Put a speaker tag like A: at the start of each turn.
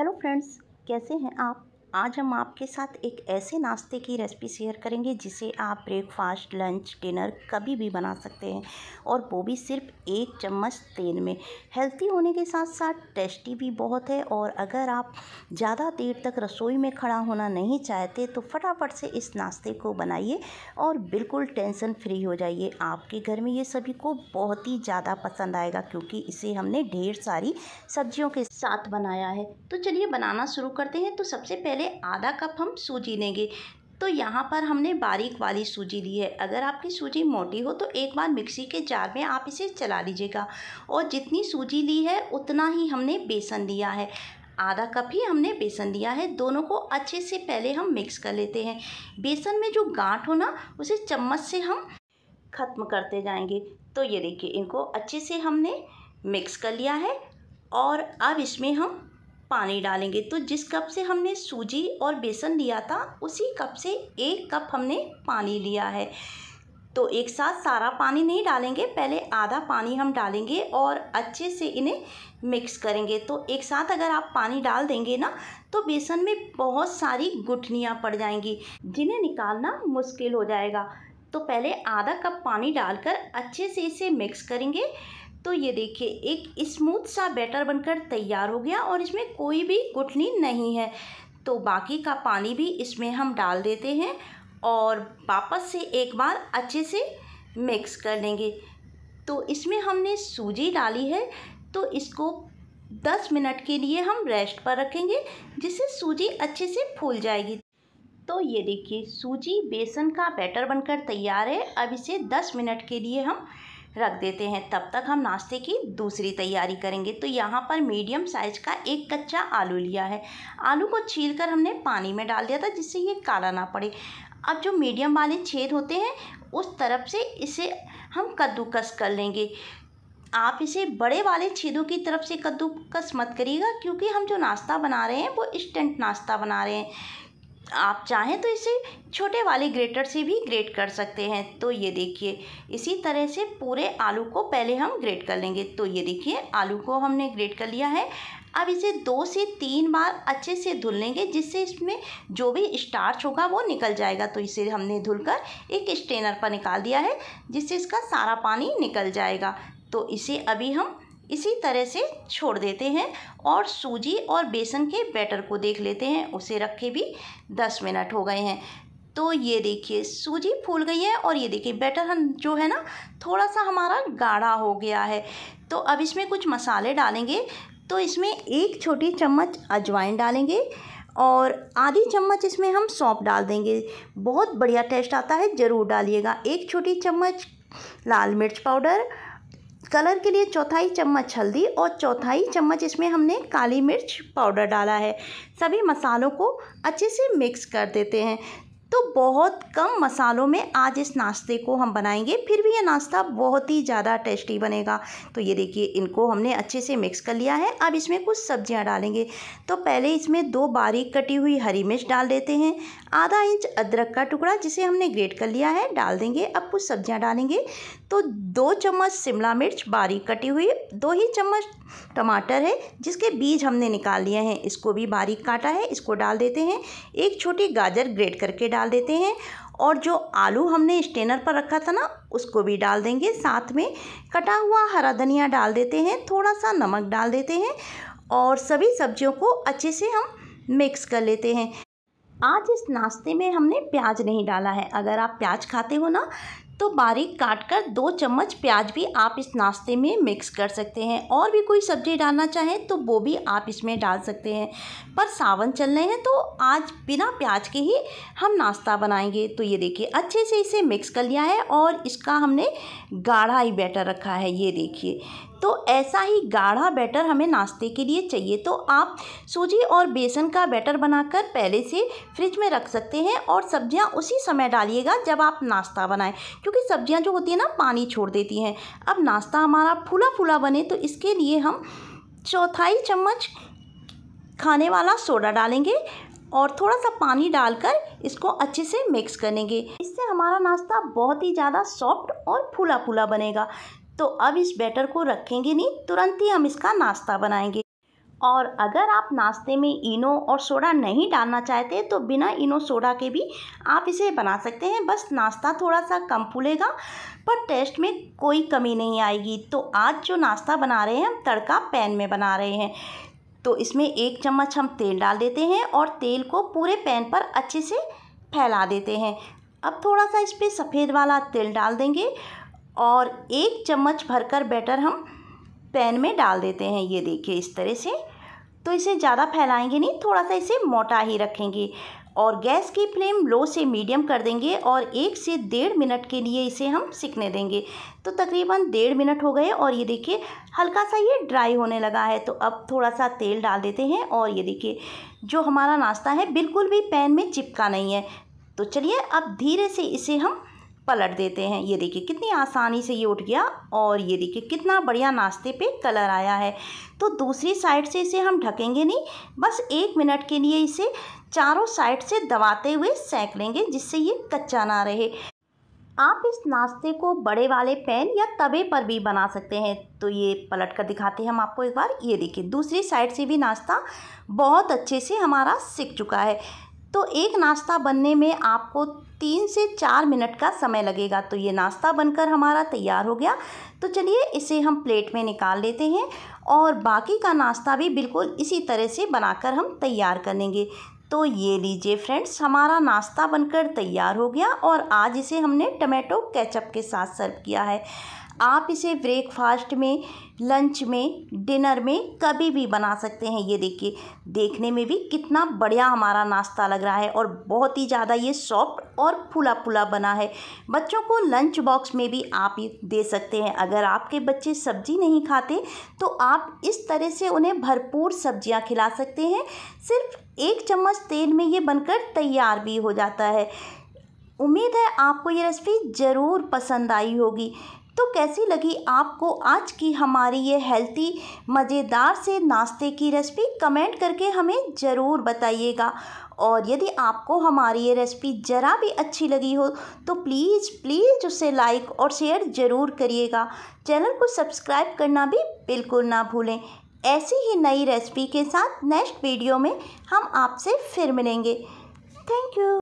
A: hello friends कैसे हैं आप आज हम आपके साथ एक ऐसे नाश्ते की रेसिपी शेयर करेंगे जिसे आप ब्रेकफास्ट लंच डिनर कभी भी बना सकते हैं और वो भी सिर्फ एक चम्मच तेल में हेल्थी होने के साथ साथ टेस्टी भी बहुत है और अगर आप ज़्यादा देर तक रसोई में खड़ा होना नहीं चाहते तो फटाफट से इस नाश्ते को बनाइए और बिल्कुल टेंशन फ्री हो जाइए आपके घर में ये सभी को बहुत ही ज़्यादा पसंद आएगा क्योंकि इसे हमने ढेर सारी सब्जियों के साथ बनाया है तो चलिए बनाना शुरू करते हैं तो सबसे पहले पहले आधा कप हम सूजी लेंगे तो यहाँ पर हमने बारीक वाली सूजी ली है अगर आपकी सूजी मोटी हो तो एक बार मिक्सी के जार में आप इसे चला लीजिएगा और जितनी सूजी ली है उतना ही हमने बेसन लिया है आधा कप ही हमने बेसन दिया है दोनों को अच्छे से पहले हम मिक्स कर लेते हैं बेसन में जो गांठ हो ना उसे चम्मच से हम ख़त्म करते जाएंगे तो ये देखिए इनको अच्छे से हमने मिक्स कर लिया है और अब इसमें हम पानी डालेंगे तो जिस कप से हमने सूजी और बेसन लिया था उसी कप से एक कप हमने पानी लिया है तो एक साथ सारा पानी नहीं डालेंगे पहले आधा पानी हम डालेंगे और अच्छे से इन्हें मिक्स करेंगे तो एक साथ अगर आप पानी डाल देंगे ना तो बेसन में बहुत सारी गुठनियाँ पड़ जाएंगी जिन्हें निकालना मुश्किल हो जाएगा तो पहले आधा कप पानी डालकर अच्छे से इसे मिक्स करेंगे तो ये देखिए एक स्मूथ सा बैटर बनकर तैयार हो गया और इसमें कोई भी गुठली नहीं है तो बाकी का पानी भी इसमें हम डाल देते हैं और वापस से एक बार अच्छे से मिक्स कर लेंगे तो इसमें हमने सूजी डाली है तो इसको दस मिनट के लिए हम रेस्ट पर रखेंगे जिससे सूजी अच्छे से फूल जाएगी तो ये देखिए सूजी बेसन का बैटर बनकर तैयार है अब इसे दस मिनट के लिए हम रख देते हैं तब तक हम नाश्ते की दूसरी तैयारी करेंगे तो यहाँ पर मीडियम साइज का एक कच्चा आलू लिया है आलू को छील कर हमने पानी में डाल दिया था जिससे ये काला ना पड़े अब जो मीडियम वाले छेद होते हैं उस तरफ से इसे हम कद्दूकस कर लेंगे आप इसे बड़े वाले छेदों की तरफ से कद्दूकस मत करिएगा क्योंकि हम जो नाश्ता बना रहे हैं वो इंस्टेंट नाश्ता बना रहे हैं आप चाहें तो इसे छोटे वाले ग्रेटर से भी ग्रेट कर सकते हैं तो ये देखिए इसी तरह से पूरे आलू को पहले हम ग्रेट कर लेंगे तो ये देखिए आलू को हमने ग्रेट कर लिया है अब इसे दो से तीन बार अच्छे से धुल लेंगे जिससे इसमें जो भी स्टार्च होगा वो निकल जाएगा तो इसे हमने धुलकर एक स्टेनर पर निकाल दिया है जिससे इसका सारा पानी निकल जाएगा तो इसे अभी हम इसी तरह से छोड़ देते हैं और सूजी और बेसन के बैटर को देख लेते हैं उसे रखे भी दस मिनट हो गए हैं तो ये देखिए सूजी फूल गई है और ये देखिए बैटर हम जो है ना थोड़ा सा हमारा गाढ़ा हो गया है तो अब इसमें कुछ मसाले डालेंगे तो इसमें एक छोटी चम्मच अजवाइन डालेंगे और आधी चम्मच इसमें हम सौंप डाल देंगे बहुत बढ़िया टेस्ट आता है ज़रूर डालिएगा एक छोटी चम्मच लाल मिर्च पाउडर कलर के लिए चौथाई चम्मच हल्दी और चौथाई चम्मच इसमें हमने काली मिर्च पाउडर डाला है सभी मसालों को अच्छे से मिक्स कर देते हैं तो बहुत कम मसालों में आज इस नाश्ते को हम बनाएंगे फिर भी ये नाश्ता बहुत ही ज़्यादा टेस्टी बनेगा तो ये देखिए इनको हमने अच्छे से मिक्स कर लिया है अब इसमें कुछ सब्जियां डालेंगे तो पहले इसमें दो बारीक कटी हुई हरी मिर्च डाल देते हैं आधा इंच अदरक का टुकड़ा जिसे हमने ग्रेट कर लिया है डाल देंगे अब कुछ सब्जियाँ डालेंगे तो दो चम्मच शिमला मिर्च बारीक कटी हुई दो ही चम्मच टमाटर है जिसके बीज हमने निकाल लिए हैं इसको भी बारीक काटा है इसको डाल देते हैं एक छोटी गाजर ग्रेट करके डाल देते हैं और जो आलू हमने स्टेनर पर रखा था ना उसको भी डाल देंगे साथ में कटा हुआ हरा धनिया डाल देते हैं थोड़ा सा नमक डाल देते हैं और सभी सब्जियों को अच्छे से हम मिक्स कर लेते हैं आज इस नाश्ते में हमने प्याज नहीं डाला है अगर आप प्याज खाते हो ना तो बारीक काट कर दो चम्मच प्याज भी आप इस नाश्ते में मिक्स कर सकते हैं और भी कोई सब्ज़ी डालना चाहें तो वो भी आप इसमें डाल सकते हैं पर सावन चल रहे हैं तो आज बिना प्याज के ही हम नाश्ता बनाएंगे तो ये देखिए अच्छे से इसे मिक्स कर लिया है और इसका हमने गाढ़ा ही बैटर रखा है ये देखिए तो ऐसा ही गाढ़ा बैटर हमें नाश्ते के लिए चाहिए तो आप सूजी और बेसन का बैटर बनाकर पहले से फ्रिज में रख सकते हैं और सब्जियां उसी समय डालिएगा जब आप नाश्ता बनाएं क्योंकि सब्जियां जो होती हैं ना पानी छोड़ देती हैं अब नाश्ता हमारा फूला फूला बने तो इसके लिए हम चौथाई चम्मच खाने वाला सोडा डालेंगे और थोड़ा सा पानी डालकर इसको अच्छे से मिक्स करेंगे इससे हमारा नाश्ता बहुत ही ज़्यादा सॉफ्ट और फूला फूला बनेगा तो अब इस बैटर को रखेंगे नहीं तुरंत ही हम इसका नाश्ता बनाएंगे और अगर आप नाश्ते में इनो और सोडा नहीं डालना चाहते तो बिना इनो सोडा के भी आप इसे बना सकते हैं बस नाश्ता थोड़ा सा कम फूलेगा पर टेस्ट में कोई कमी नहीं आएगी तो आज जो नाश्ता बना रहे हैं हम तड़का पैन में बना रहे हैं तो इसमें एक चम्मच हम तेल डाल देते हैं और तेल को पूरे पैन पर अच्छे से फैला देते हैं अब थोड़ा सा इस पर सफ़ेद वाला तेल डाल देंगे और एक चम्मच भरकर बैटर हम पैन में डाल देते हैं ये देखिए इस तरह से तो इसे ज़्यादा फैलाएंगे नहीं थोड़ा सा इसे मोटा ही रखेंगे और गैस की फ्लेम लो से मीडियम कर देंगे और एक से डेढ़ मिनट के लिए इसे हम सिकने देंगे तो तकरीबन डेढ़ मिनट हो गए और ये देखिए हल्का सा ये ड्राई होने लगा है तो अब थोड़ा सा तेल डाल देते हैं और ये देखिए जो हमारा नाश्ता है बिल्कुल भी पैन में चिपका नहीं है तो चलिए अब धीरे से इसे हम पलट देते हैं ये देखिए कितनी आसानी से ये उठ गया और ये देखिए कितना बढ़िया नाश्ते पे कलर आया है तो दूसरी साइड से इसे हम ढकेंगे नहीं बस एक मिनट के लिए इसे चारों साइड से दबाते हुए सेंक लेंगे जिससे ये कच्चा ना रहे आप इस नाश्ते को बड़े वाले पैन या तवे पर भी बना सकते हैं तो ये पलट कर दिखाते हैं हम आपको एक बार ये देखिए दूसरी साइड से भी नाश्ता बहुत अच्छे से हमारा सिक चुका है तो एक नाश्ता बनने में आपको तीन से चार मिनट का समय लगेगा तो ये नाश्ता बनकर हमारा तैयार हो गया तो चलिए इसे हम प्लेट में निकाल लेते हैं और बाकी का नाश्ता भी बिल्कुल इसी तरह से बनाकर हम तैयार करेंगे तो ये लीजिए फ्रेंड्स हमारा नाश्ता बनकर तैयार हो गया और आज इसे हमने टमाटो केचप के साथ सर्व किया है आप इसे ब्रेकफास्ट में लंच में डिनर में कभी भी बना सकते हैं ये देखिए देखने में भी कितना बढ़िया हमारा नाश्ता लग रहा है और बहुत ही ज़्यादा ये सॉफ्ट और फुला फुला बना है बच्चों को लंच बॉक्स में भी आप ये दे सकते हैं अगर आपके बच्चे सब्जी नहीं खाते तो आप इस तरह से उन्हें भरपूर सब्जियां खिला सकते हैं सिर्फ एक चम्मच तेल में ये बनकर तैयार भी हो जाता है उम्मीद है आपको ये रेसिपी ज़रूर पसंद आई होगी तो कैसी लगी आपको आज की हमारी ये हेल्थी मज़ेदार से नाश्ते की रेसिपी कमेंट करके हमें ज़रूर बताइएगा और यदि आपको हमारी ये रेसिपी ज़रा भी अच्छी लगी हो तो प्लीज़ प्लीज़ उसे लाइक और शेयर ज़रूर करिएगा चैनल को सब्सक्राइब करना भी बिल्कुल ना भूलें ऐसी ही नई रेसिपी के साथ नेक्स्ट वीडियो में हम आपसे फिर मिलेंगे थैंक यू